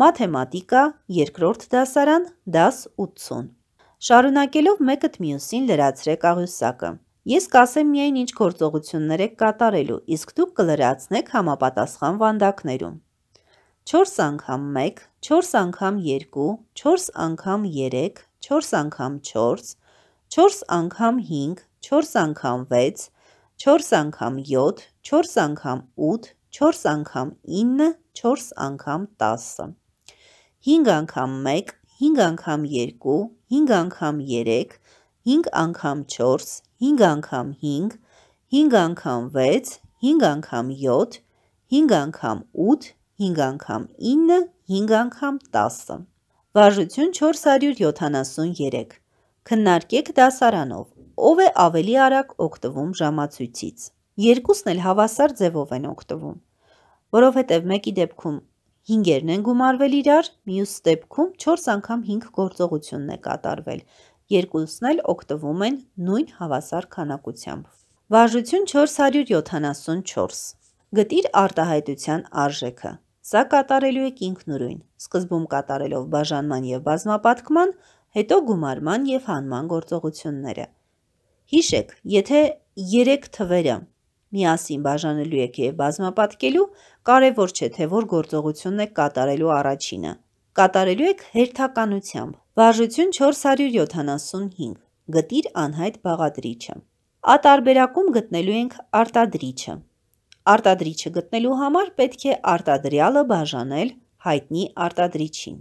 մաթեմատիկա, երկրորդ դասարան, դաս 80։ Շարունակելով մեկըտ մյուսին լրացրեք աղյուսակը։ Ես կասեմ միայն ինչ գործողություններ եք կատարելու, իսկ դուք կլրացնեք համապատասխան վանդակներում։ 4 անգամ 1, 4 անգամ 2, 4 անգամ 3, 4 անգամ 4, 4 անգամ 5, 4 անգամ 6, 4 անգամ 7, 4 անգամ 8, 4 անգամ 9, 4 անգամ 10։ 5 անգամ 1, 5 անգամ 2, 5 անգամ 3, 5 անգամ 4, 5 անգամ 5, 5 անգամ 6, 5 անգամ 7, 5 անգամ 8, 5 անգամ 9, 5 անգամ 10։ Վարժություն 473։ Քննարկեք դասարանով, ով է ավելի արագ օգտվում ժամացույցից։ Երկուսն էլ հավասար ձևով են օգտվում, որովհետև մեկի դեպքում հինգերն են գումարվել իրար, մյուս ստեպքում 4 անգամ 5 գործողությունն է կատարվել, երկուսն էլ օգտվում են նույն հավասար քանակությամբ։ Վարժություն 474 Գտիր արտահայտության արժեքը։ Սա կատարելու եք ինքնուրույն, սկզբում կատարելով բաժանման եւ բազմապատկման, հետո գումարման եւ հանման գործողությունները։ Հիշեք, եթե 3 թվերը միասին բաժանելու եք և բազմապատկելու, կարևոր չէ, թե որ գործողությունն եք կատարելու առաջինը։ Կատարելու եք հերթականությամբ։ Վարժություն 475։ Գտիր անհայտ բաղադրիչը։ Ատարբերակում գտնելու ենք արտադրիչը։ Արտադրիչը գտնելու համար պետք է արտադրյալը բաժանել հայտնի արտադրիչին։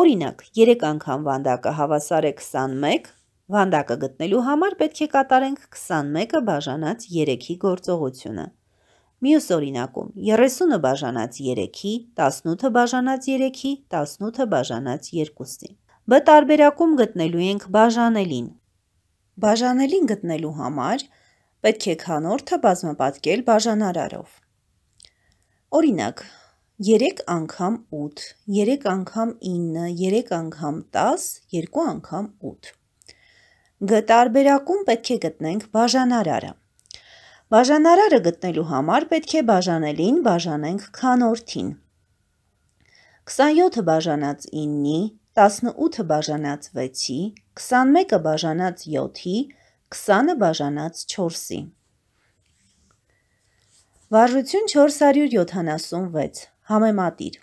Օրինակ, 3 անգամ վանդակը հավասար է 21, Վանդակը գտնելու համար պետք է կատարենք 21-ը բաժանած 3-ի գործողությունը։ Մյուս օրինակում 30-ը բաժանած 3-ի, 18-ը բաժանած 3-ի, 18-ը բաժանած 2-ի։ Բ տարբերակում գտնելու ենք բաժանելին։ Բաժանելին գտնելու համար պետք է քանորդը բազմապատկել բաժանարարով։ Օրինակ, 3 անգամ 8, 3 անգամ 9, 3 անգամ 10, 2 անգամ 8։ Գտարբերակում պետք է գտնենք բաժանարարը։ Բաժանարարը գտնելու համար պետք է բաժանելին բաժանենք քանորդին։ 27-ը բաժանած 9-ի, 18-ը բաժանած 6-ի, 21-ը բաժանած 7-ի, 20-ը բաժանած 4-ի։ Վարժություն 476 համեմատիր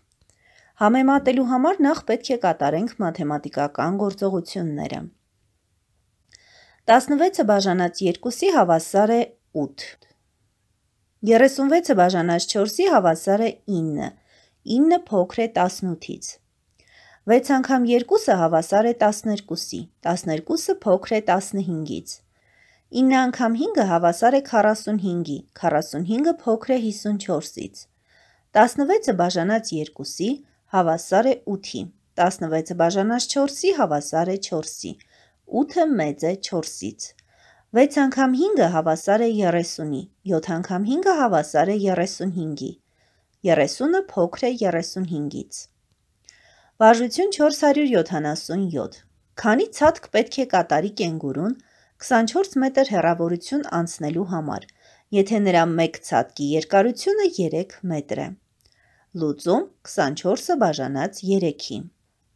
Համեմատելու համար նախ պետք է կատարենք մաթեմատիկական գործողությունները։ 16-ը բաժանած 2-ի հավասար է 8։ 36-ը բաժանած 4-ի հավասար է 9։ 9 փոքր է 18-ից։ 6 անգամ 2-ը հավասար է 12-ի։ 12-ը փոքր է 15-ից։ 9 անգամ 5-ը հավասար է 45-ի։ 45-ը փոքր է 54-ից։ 16-ը բաժանած 2-ի հավասար է 8-ի։ 16-ը բաժանած 4-ի հավասար է 4-ի։ 8-ը մեծ է 4-ից։ 6 անգամ 5-ը հավասար է 30-ի, 7 անգամ 5-ը հավասար է 35-ի, 30-ը փոքր է 35-ից։ Վարժություն 477։ Քանի ցատկ պետք է կատարի կենգուրուն 24 մետր հեռավորություն անցնելու համար, եթե նրա մեկ ցատկի երկարությունը 3 մետր է։ Լուծում 24-ը բաժանած 3-ի։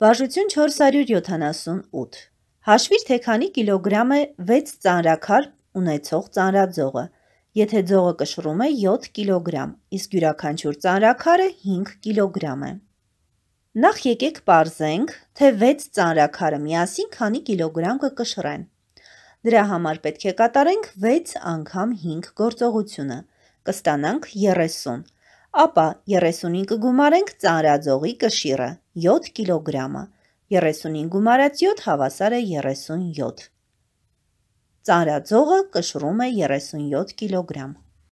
Բաժություն 478 Հաշվիր թե քանի կիլոգրամ է 6 ծանրաքար ունեցող ծանրաձողը։ Եթե ձողը կշռում է 7 կիլոգրամ, իսկ յուրաքանչյուր ծանրաքարը 5 կիլոգրամ է։ Նախ եկեք parzենք, թե 6 ծանրաքարը միասին քանի կիլոգրամ կկշռեն։ Դրա համար պետք է կատարենք 6 անգամ 5 գործողությունը։ Կստանանք 30։ Ապա 35 գումարենք ծանրաձողի կշիռը՝ 7 կիլոգրամը։ 35 գումարած 7 հավասար է 37։ Ծանրաձողը կշռում է 37 կիլոգրամ։